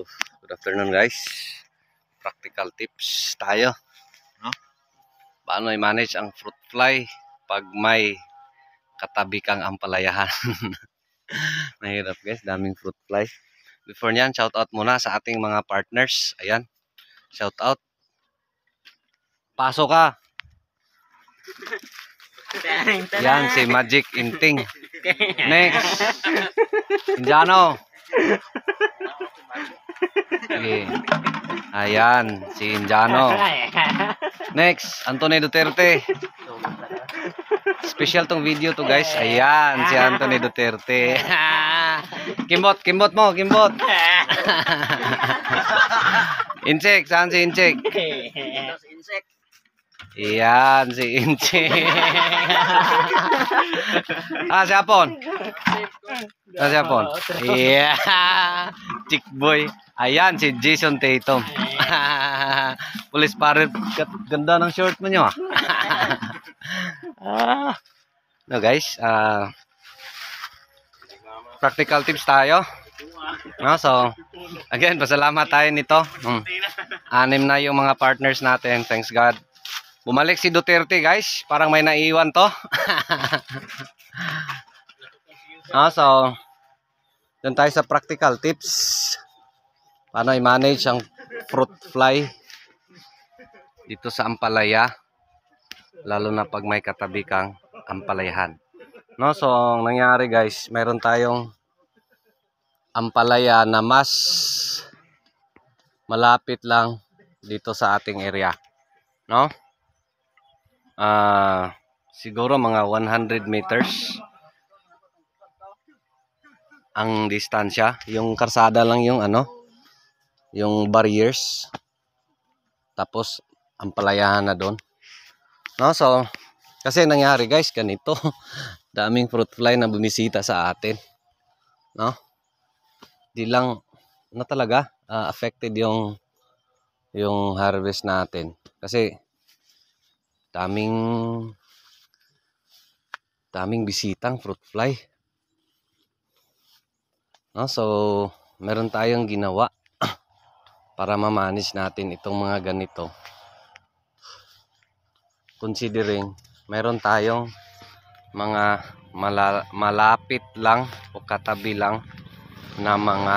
So, good afternoon guys. Practical tips tayo. No? Paano i-manage ang fruit fly pag may katabi kang ampalayahan. Mahirap guys, daming fruit fly. Before niyan, shout out muna sa ating mga partners. Ayan. Shout out. pasok ka. Yan si Magic Inting. Next. Indiano. Sige. Ayan, si Injano. Next, Anthony Duterte. Special tong video to guys. Ayan, si Anthony Duterte. kimbot, kimbot mo, kimbot. Insect, saan si Insect? Insect. Iyan si Inchi. ah, si Apon. Ah, si Apon. Yeah. Chick boy. Ayan, si Jason Tatum. Police parrot. Ganda ng short mo nyo ah. ah. No guys, ah, practical tips tayo. No, so, again, pasalamat tayo nito. Hmm. Anim na yung mga partners natin. Thanks God. Bumalik si Duterte guys. Parang may naiwan to. ah, so, doon tayo sa practical tips. Paano i-manage ang fruit fly dito sa Ampalaya. Lalo na pag may katabi kang Ampalayahan. No, so, ang nangyari guys, mayroon tayong Ampalaya na mas malapit lang dito sa ating area. No? uh, siguro mga 100 meters ang distansya. Yung karsada lang yung ano, yung barriers. Tapos, ang palayahan na doon. No? So, kasi nangyari guys, ganito. Daming fruit fly na bumisita sa atin. No? Di lang, na talaga, uh, affected yung yung harvest natin. Kasi, Daming daming bisitang fruit fly. No, so meron tayong ginawa para ma-manage natin itong mga ganito. Considering meron tayong mga mala malapit lang o katabi lang na mga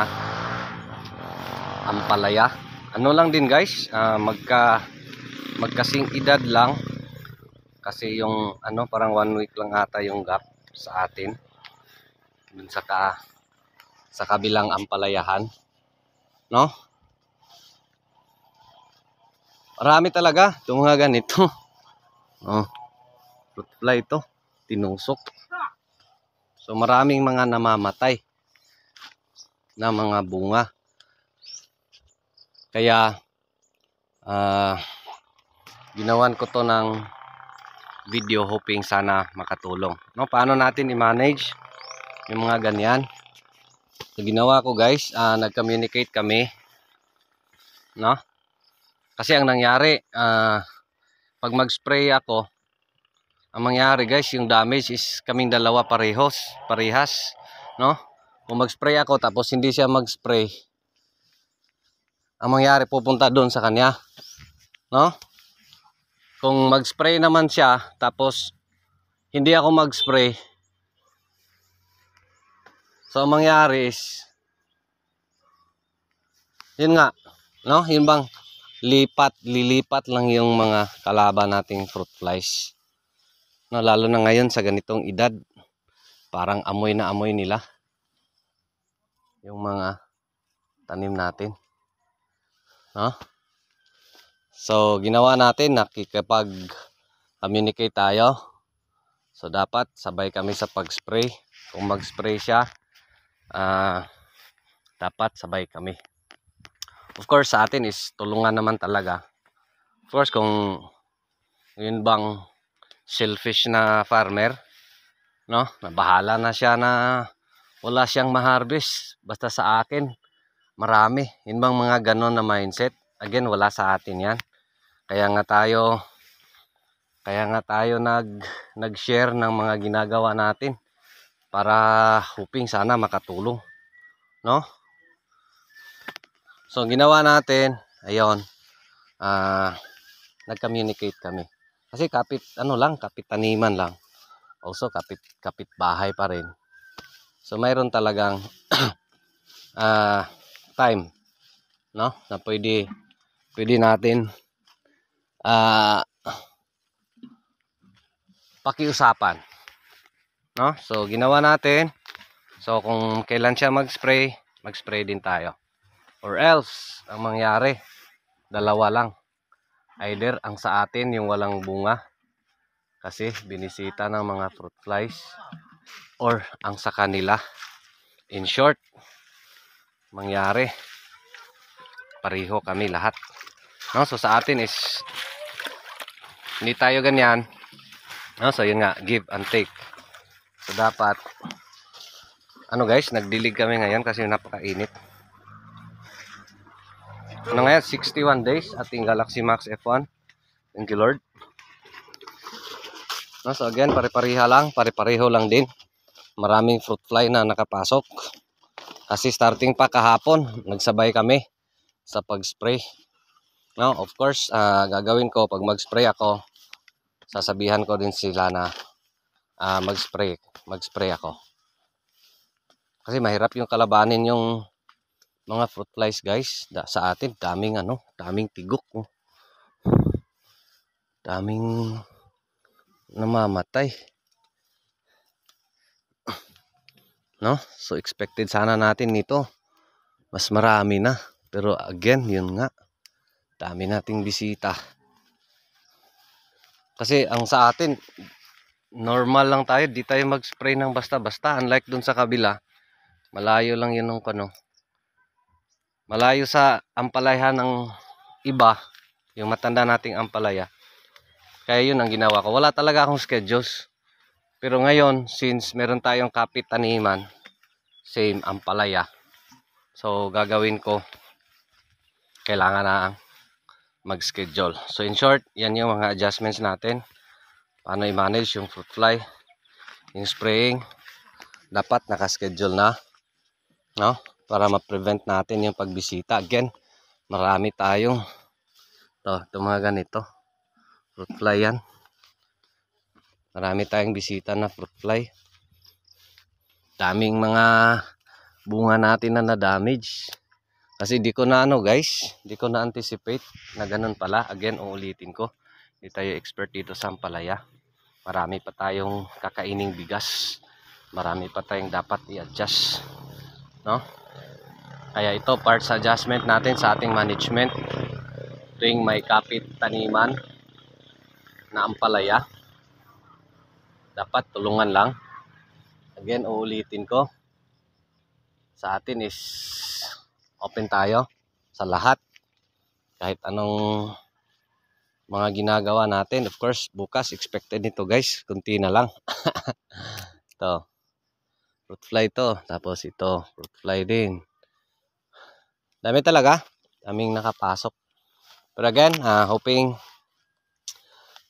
ampalaya. Ano lang din guys, uh, magka magkasing edad lang kasi yung ano parang one week lang ata yung gap sa atin. Dun sa ka sa kabilang ampalayahan. No? Marami talaga itong mga ganito. Oh. Fruit fly ito. Tinusok. So maraming mga namamatay na mga bunga. Kaya uh, ginawan ko to ng video hoping sana makatulong. No, paano natin i-manage yung mga ganyan? So, ginawa ko guys, uh, nag-communicate kami. No? Kasi ang nangyari, uh, pag mag-spray ako, ang mangyari guys, yung damage is kaming dalawa parehos, parehas. No? Kung mag-spray ako tapos hindi siya mag-spray, ang mangyari pupunta doon sa kanya. No? kung mag-spray naman siya tapos hindi ako mag-spray so ang mangyari is yun nga no yun bang lipat lilipat lang yung mga kalaban nating fruit flies no lalo na ngayon sa ganitong edad parang amoy na amoy nila yung mga tanim natin no So, ginawa natin, nakikipag-communicate tayo. So, dapat sabay kami sa pag-spray. Kung mag-spray siya, uh, dapat sabay kami. Of course, sa atin is tulungan naman talaga. Of course, kung yun bang selfish na farmer, no? Nabahala na siya na wala siyang ma-harvest basta sa akin. Marami. Yun bang mga ganon na mindset? again wala sa atin yan kaya nga tayo kaya nga tayo nag nag-share ng mga ginagawa natin para hoping sana makatulong no so ginawa natin ayun uh, nag-communicate kami kasi kapit ano lang kapit taniman lang also kapit kapit bahay pa rin so mayroon talagang uh, time no na pwede pwede natin uh, pakiusapan. No? So, ginawa natin. So, kung kailan siya mag-spray, mag-spray din tayo. Or else, ang mangyari, dalawa lang. Either ang sa atin, yung walang bunga, kasi binisita ng mga fruit flies, or ang sa kanila. In short, mangyari, pareho kami lahat. No? So sa atin is hindi tayo ganyan. No? So yun nga, give and take. So dapat ano guys, nagdilig kami ngayon kasi napakainit. Ano ngayon, 61 days ating Galaxy Max F1. Thank you Lord. No, so again, pare-pareha lang, pare-pareho lang din. Maraming fruit fly na nakapasok. Kasi starting pa kahapon, nagsabay kami sa pag-spray. No, of course, uh, gagawin ko pag mag-spray ako, sasabihan ko din sila na uh, mag-spray, mag-spray ako. Kasi mahirap yung kalabanin yung mga fruit flies guys da, sa atin daming ano daming tigok daming namamatay no so expected sana natin nito mas marami na pero again yun nga Dami nating bisita. Kasi ang sa atin, normal lang tayo. Di tayo mag-spray ng basta-basta. Unlike dun sa kabila, malayo lang yun ng kano. Malayo sa ampalaya ng iba, yung matanda nating ampalaya. Kaya yun ang ginawa ko. Wala talaga akong schedules. Pero ngayon, since meron tayong kapitaniman same ampalaya So, gagawin ko, kailangan na mag-schedule. So in short, yan yung mga adjustments natin. Paano i-manage yung fruit fly, yung spraying. Dapat naka-schedule na. No? Para ma-prevent natin yung pagbisita. Again, marami tayong to, itong mga ganito. Fruit fly yan. Marami tayong bisita na fruit fly. Daming mga bunga natin na na-damage. Kasi di ko na ano guys, hindi ko na anticipate na ganun pala. Again, uulitin ko. Hindi tayo expert dito sa Ampalaya. Marami pa tayong kakaining bigas. Marami pa tayong dapat i-adjust. No? Kaya ito, part sa adjustment natin sa ating management. Tuwing may kapit taniman na Ampalaya. Dapat tulungan lang. Again, uulitin ko. Sa atin is open tayo sa lahat. Kahit anong mga ginagawa natin. Of course, bukas expected nito guys. Kunti na lang. ito. Fruit fly to. Tapos ito. Fruit fly din. Dami talaga. Daming nakapasok. Pero again, uh, hoping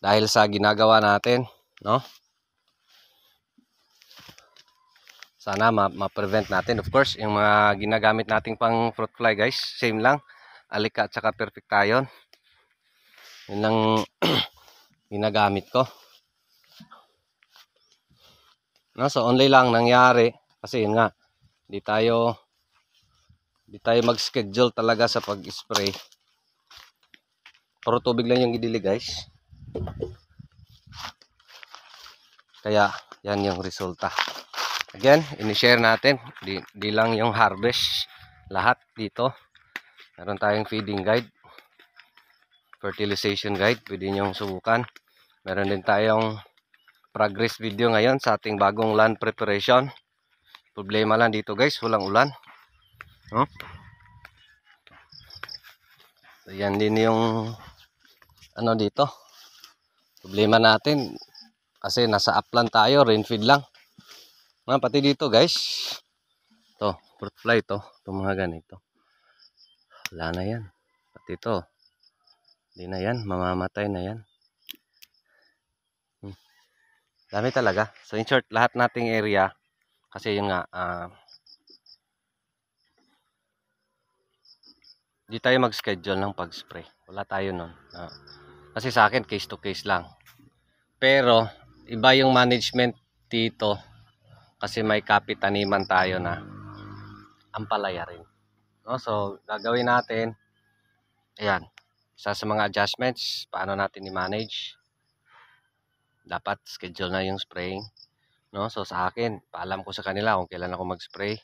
dahil sa ginagawa natin, no? sana ma-prevent ma natin. Of course, yung mga ginagamit nating pang fruit fly guys, same lang. Alika at saka perfect tayon. Yun lang ginagamit ko. No, so only lang nangyari kasi yun nga, di tayo di tayo mag-schedule talaga sa pag-spray. Puro tubig lang yung idili guys. Kaya yan yung resulta. Again, inishare natin. Di, di lang yung harvest. Lahat dito. Meron tayong feeding guide. Fertilization guide. Pwede nyong subukan. Meron din tayong progress video ngayon sa ating bagong land preparation. Problema lang dito guys. Walang ulan. Huh? yan din yung ano dito. Problema natin kasi nasa upland tayo, rain lang. Ma, pati dito guys. To, fruit fly to. Itong mga ganito. Wala na yan. Pati to. Hindi na yan. Mamamatay na yan. Hmm. Dami talaga. So in short, lahat nating area. Kasi yun nga. Uh, di tayo mag-schedule ng pag-spray. Wala tayo nun. Uh, kasi sa akin, case to case lang. Pero, iba yung management dito kasi may kapi taniman tayo na ampalaya rin. No? So, gagawin natin, ayan, isa sa mga adjustments, paano natin i-manage. Dapat schedule na yung spraying. No? So, sa akin, paalam ko sa kanila kung kailan ako mag-spray.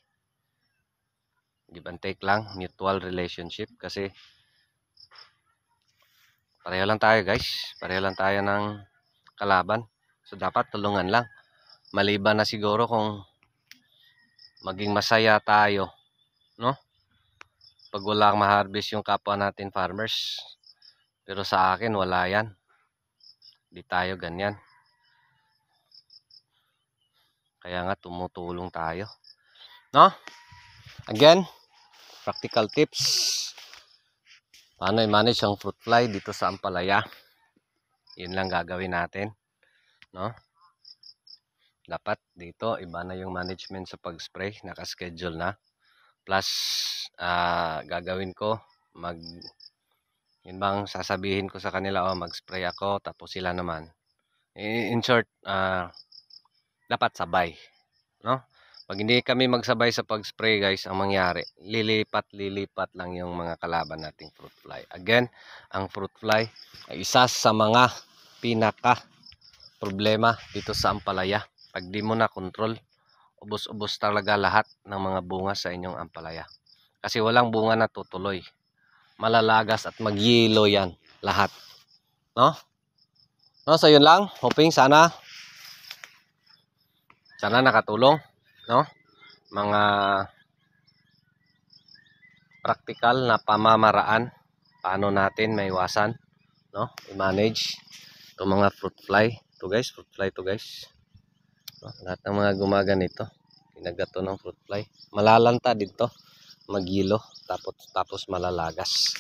Give and take lang, mutual relationship kasi pareho lang tayo guys, pareho lang tayo ng kalaban. So, dapat tulungan lang maliban na siguro kung maging masaya tayo no pag wala akong ma-harvest yung kapwa natin farmers pero sa akin wala yan di tayo ganyan kaya nga tumutulong tayo no again practical tips paano i-manage ang fruit fly dito sa Ampalaya yun lang gagawin natin no dapat dito iba na yung management sa pag-spray naka-schedule na plus uh, gagawin ko mag yun bang sasabihin ko sa kanila oh mag-spray ako tapos sila naman in short uh, dapat sabay no pag hindi kami magsabay sa pag-spray guys ang mangyari lilipat lilipat lang yung mga kalaban nating fruit fly again ang fruit fly ay isa sa mga pinaka problema dito sa Ampalaya pag di mo na control ubos-ubos talaga lahat ng mga bunga sa inyong ampalaya kasi walang bunga na tutuloy malalagas at magyelo yan lahat no no so yun lang hoping sana sana nakatulong no mga practical na pamamaraan paano natin maiwasan no i-manage 'tong mga fruit fly to guys fruit fly to guys lahat ng mga gumaga nito, pinagato ng fruit fly malalanta dito magilo tapos tapos malalagas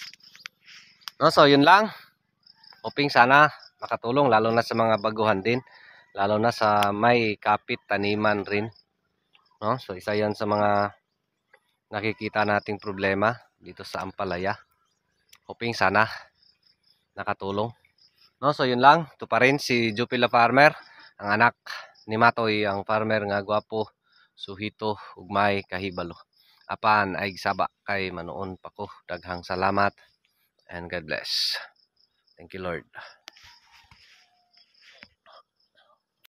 no, so yun lang hoping sana makatulong lalo na sa mga baguhan din lalo na sa may kapit taniman rin no, so isa yan sa mga nakikita nating problema dito sa Ampalaya hoping sana nakatulong no, so yun lang ito pa rin si Jupila Farmer ang anak ni Matoy ang farmer nga gwapo suhito ug may kahibalo. Apan ay saba kay manuon pa ko. Daghang salamat and God bless. Thank you Lord.